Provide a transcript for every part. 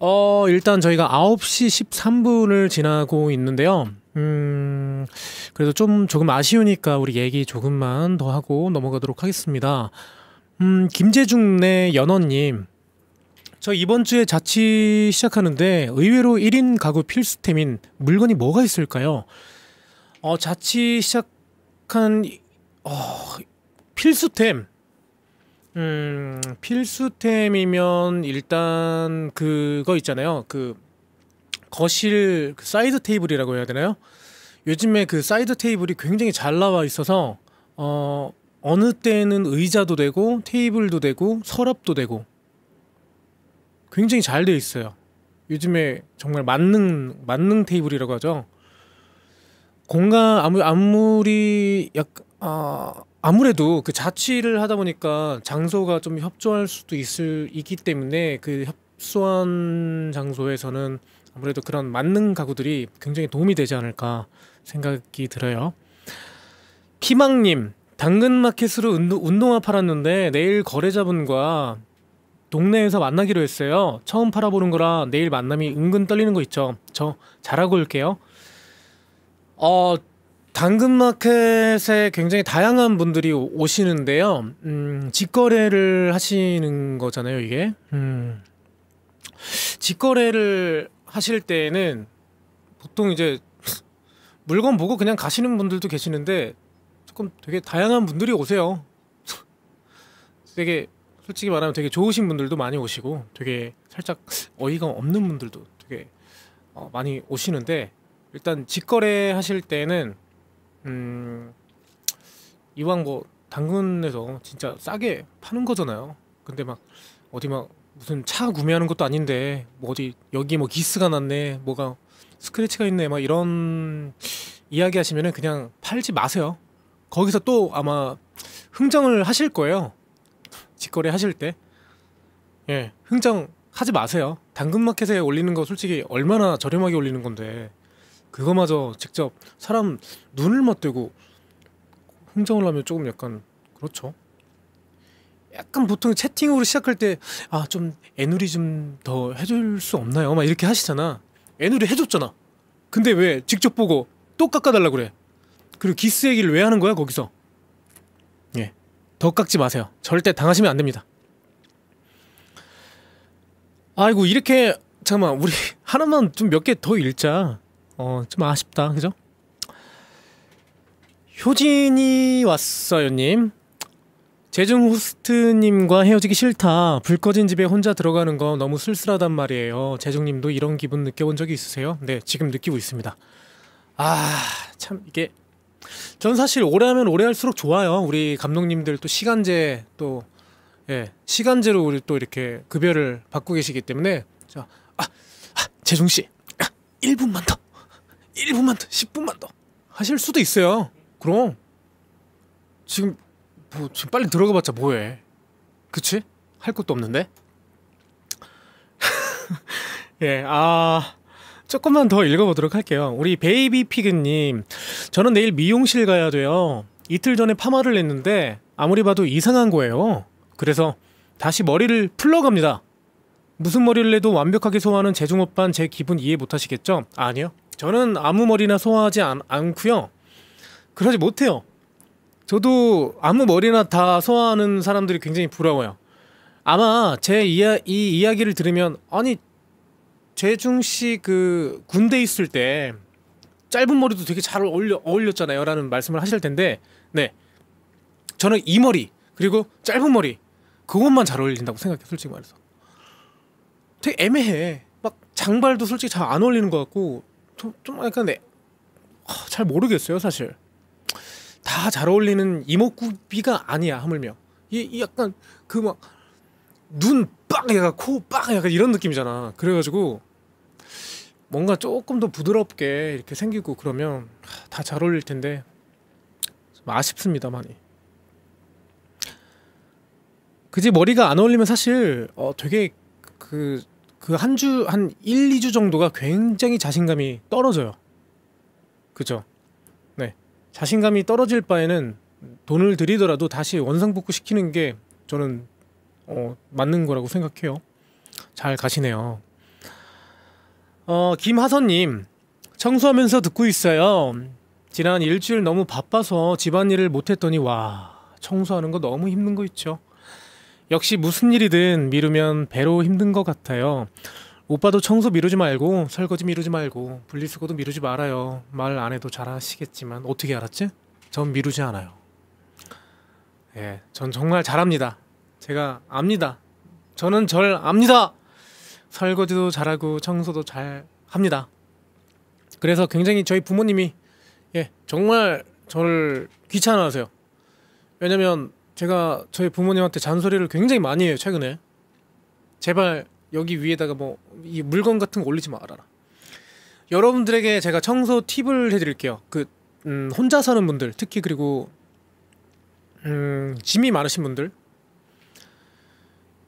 어, 일단 저희가 9시 13분을 지나고 있는데요. 음, 그래도 좀 조금 아쉬우니까 우리 얘기 조금만 더 하고 넘어가도록 하겠습니다. 음, 김재중네 연원님. 저 이번 주에 자취 시작하는데 의외로 1인 가구 필수템인 물건이 뭐가 있을까요? 어, 자취 시작한, 어, 필수템. 음, 필수템이면 일단 그거 있잖아요. 그 거실 그 사이드 테이블이라고 해야 되나요? 요즘에 그 사이드 테이블이 굉장히 잘 나와 있어서 어 어느 때는 의자도 되고 테이블도 되고 서랍도 되고 굉장히 잘 돼 있어요. 요즘에 정말 만능 만능 테이블이라고 하죠. 공간 아무 아무리 약 아, 어, 아무래도 그 자취를 하다 보니까 장소가 좀 협조할 수도 있을 이기 때문에 그 협소한 장소에서는 아무래도 그런 만능 가구들이 굉장히 도움이 되지 않을까 생각이 들어요. 피망님 당근마켓으로 운동화 팔았는데 내일 거래자분과 동네에서 만나기로 했어요. 처음 팔아보는 거라 내일 만남이 은근 떨리는 거 있죠. 저 잘하고 올게요. 어 당근마켓에 굉장히 다양한 분들이 오시는데요. 음, 직거래를 하시는 거잖아요, 이게. 음, 직거래를 하실 때는 에 보통 이제 물건 보고 그냥 가시는 분들도 계시는데 조금 되게 다양한 분들이 오세요. 되게 솔직히 말하면 되게 좋으신 분들도 많이 오시고 되게 살짝 어이가 없는 분들도 되게 어, 많이 오시는데 일단 직거래 하실 때는 음, 이왕 뭐 당근에서 진짜 싸게 파는 거잖아요. 근데 막 어디 막 무슨 차 구매하는 것도 아닌데 뭐 어디 여기 뭐 기스가 났네 뭐가 스크래치가 있네 막 이런 이야기 하시면은 그냥 팔지 마세요. 거기서 또 아마 흥정을 하실 거예요. 직거래 하실 때. 예, 흥정 하지 마세요. 당근마켓에 올리는 거 솔직히 얼마나 저렴하게 올리는 건데 그거마저 직접 사람 눈을 맞대고 흥정을 하면 조금 약간 그렇죠. 약간 보통 채팅으로 시작할 때 아 좀 애누리 좀 더 해줄 수 없나요? 막 이렇게 하시잖아. 애누리 해줬잖아. 근데 왜 직접 보고 또 깎아달라 그래? 그리고 기스 얘기를 왜 하는 거야 거기서? 예, 더 깎지 마세요. 절대 당하시면 안 됩니다. 아이고 이렇게 잠깐만 우리 하나만 좀 몇 개 더 읽자. 어, 좀 아쉽다. 그죠? 효진이 왔어요님. 재중 호스트님과 헤어지기 싫다. 불 꺼진 집에 혼자 들어가는 거 너무 쓸쓸하단 말이에요. 재중님도 이런 기분 느껴본 적이 있으세요? 네, 지금 느끼고 있습니다. 아, 참 이게 전 사실 오래하면 오래할수록 좋아요. 우리 감독님들 또 시간제 또 예, 시간제로 우리 또 이렇게 급여를 받고 계시기 때문에 자, 아, 아 재중 씨, 아, 1분만 더. 1분만 더, 10분만 더 하실 수도 있어요. 그럼 지금 뭐 지금 빨리 들어가봤자 뭐해? 그치? 할 것도 없는데. 예, 아 조금만 더 읽어보도록 할게요. 우리 베이비 피그님, 저는 내일 미용실 가야 돼요. 이틀 전에 파마를 했는데 아무리 봐도 이상한 거예요. 그래서 다시 머리를 풀러 갑니다. 무슨 머리를 해도 완벽하게 소화하는 재중오빤 제 기분 이해 못하시겠죠? 아니요. 저는 아무 머리나 소화하지 않, 않고요. 그러지 못해요. 저도 아무 머리나 다 소화하는 사람들이 굉장히 부러워요. 아마 제 이야, 이 이야기를 들으면 아니 재중 씨 그 군대 있을 때 짧은 머리도 되게 잘 어울려 어울렸잖아요라는 말씀을 하실 텐데 네 저는 이 머리 그리고 짧은 머리 그것만 잘 어울린다고 생각해 요 솔직히 말해서 되게 애매해 막 장발도 솔직히 잘 안 어울리는 것 같고 좀, 좀 약간 네, 잘 모르겠어요 사실 다 잘 어울리는 이목구비가 아니야 하물며 이, 이 약간 그 막 눈 빡 약간 코 빡 약간 이런 느낌이잖아 그래가지고 뭔가 조금 더 부드럽게 이렇게 생기고 그러면 다 잘 어울릴 텐데 아쉽습니다 많이 그지 머리가 안 어울리면 사실 어 되게 그 그한주한 1, 2주 정도가 굉장히 자신감이 떨어져요. 그죠? 네. 자신감이 떨어질 바에는 돈을 들이더라도 다시 원상복구 시키는 게 저는 어, 맞는 거라고 생각해요. 잘 가시네요. 어, 김하선님, 청소하면서 듣고 있어요. 지난 일주일 너무 바빠서 집안일을 못했더니, 와, 청소하는 거 너무 힘든 거 있죠. 역시 무슨 일이든 미루면 배로 힘든 것 같아요. 오빠도 청소 미루지 말고 설거지 미루지 말고 분리수거도 미루지 말아요. 말 안 해도 잘 하시겠지만 어떻게 알았지? 전 미루지 않아요. 예, 전 정말 잘합니다. 제가 압니다. 저는 절 압니다. 설거지도 잘하고 청소도 잘 합니다. 그래서 굉장히 저희 부모님이 예, 정말 저를 귀찮아하세요. 왜냐면 제가 저희 부모님한테 잔소리를 굉장히 많이 해요 최근에 제발 여기 위에다가 뭐 이 물건 같은 거 올리지 말아라 여러분들에게 제가 청소 팁을 해드릴게요 그 음, 혼자 사는 분들 특히 그리고 음, 짐이 많으신 분들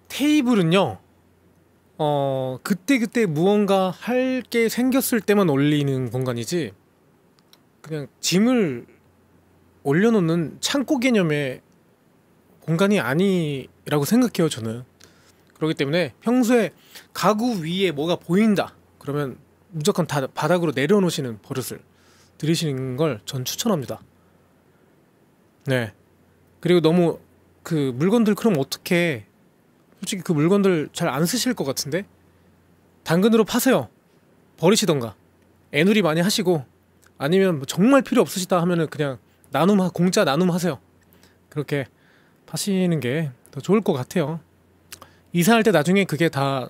테이블은요 어 그때그때 무언가 할 게 생겼을 때만 올리는 공간이지 그냥 짐을 올려놓는 창고 개념의 공간이 아니라고 생각해요 저는 그렇기 때문에 평소에 가구 위에 뭐가 보인다 그러면 무조건 다 바닥으로 내려놓으시는 버릇을 들이시는 걸 전 추천합니다 네 그리고 너무 그 물건들 그럼 어떻게 솔직히 그 물건들 잘 안 쓰실 것 같은데 당근으로 파세요 버리시던가 애누리 많이 하시고 아니면 뭐 정말 필요 없으시다 하면은 그냥 나눔 공짜 나눔 하세요 그렇게 하시는 게 더 좋을 것 같아요. 이사할 때 나중에 그게 다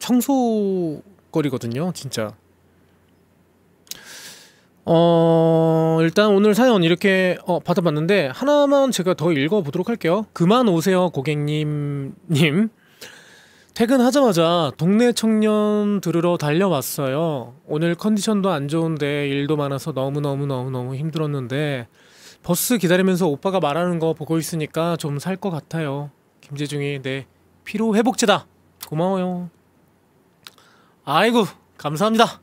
청소거리거든요, 진짜. 어, 일단 오늘 사연 이렇게 어, 받아봤는데 하나만 제가 더 읽어보도록 할게요. 그만 오세요, 고객님 님. 퇴근하자마자 동네 청년 들으러 달려왔어요. 오늘 컨디션도 안 좋은데 일도 많아서 너무너무너무너무 힘들었는데 버스 기다리면서 오빠가 말하는 거 보고 있으니까 좀 살 것 같아요. 김재중이 내 네. 피로 회복제다. 고마워요. 아이고 감사합니다.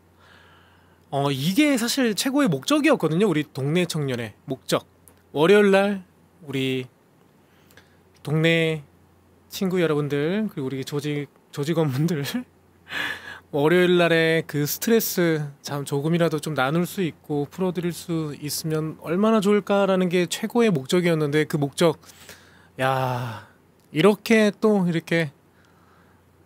어 이게 사실 최고의 목적이었거든요. 우리 동네 청년의 목적. 월요일 날 우리 동네 친구 여러분들 그리고 우리 조직 조직원분들 뭐 월요일 날에 그 스트레스 참 조금이라도 좀 나눌 수 있고 풀어드릴 수 있으면 얼마나 좋을까라는 게 최고의 목적이었는데 그 목적 야 이렇게 또 이렇게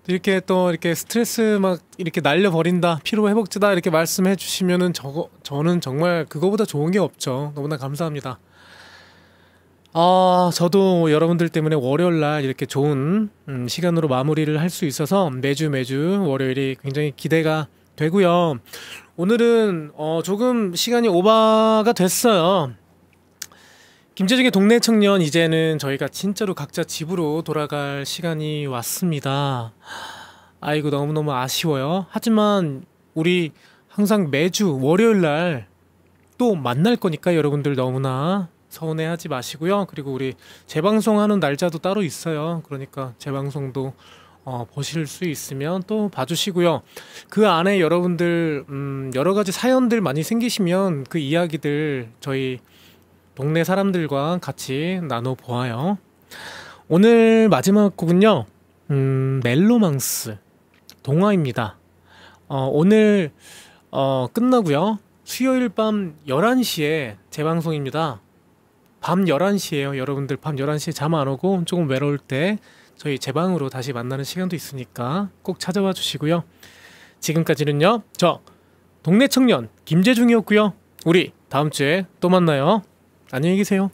이렇게 또 이렇게 스트레스 막 이렇게 날려버린다 피로 회복제다 이렇게 말씀해 주시면은 저거 저는 정말 그거보다 좋은 게 없죠 너무나 감사합니다. 아, 저도 여러분들 때문에 월요일 날 이렇게 좋은 음, 시간으로 마무리를 할 수 있어서 매주 매주 월요일이 굉장히 기대가 되고요. 오늘은 어, 조금 시간이 오바가 됐어요. 김재중의 동네 청년 이제는 저희가 진짜로 각자 집으로 돌아갈 시간이 왔습니다. 아이고 너무너무 아쉬워요. 하지만 우리 항상 매주 월요일 날 또 만날 거니까 여러분들 너무나 서운해하지 마시고요. 그리고 우리 재방송하는 날짜도 따로 있어요. 그러니까 재방송도 어, 보실 수 있으면 또 봐주시고요. 그 안에 여러분들 음, 여러 가지 사연들 많이 생기시면 그 이야기들 저희 동네 사람들과 같이 나눠 보아요. 오늘 마지막 곡은요. 음, 멜로망스 동화입니다. 어, 오늘 어, 끝나고요. 수요일 밤 11시에 재방송입니다. 밤 11시에요. 여러분들 밤 11시에 잠 안 오고 조금 외로울 때 저희 제 방으로 다시 만나는 시간도 있으니까 꼭 찾아와 주시고요. 지금까지는요. 저 동네 청년 김재중이었고요. 우리 다음 주에 또 만나요. 안녕히 계세요.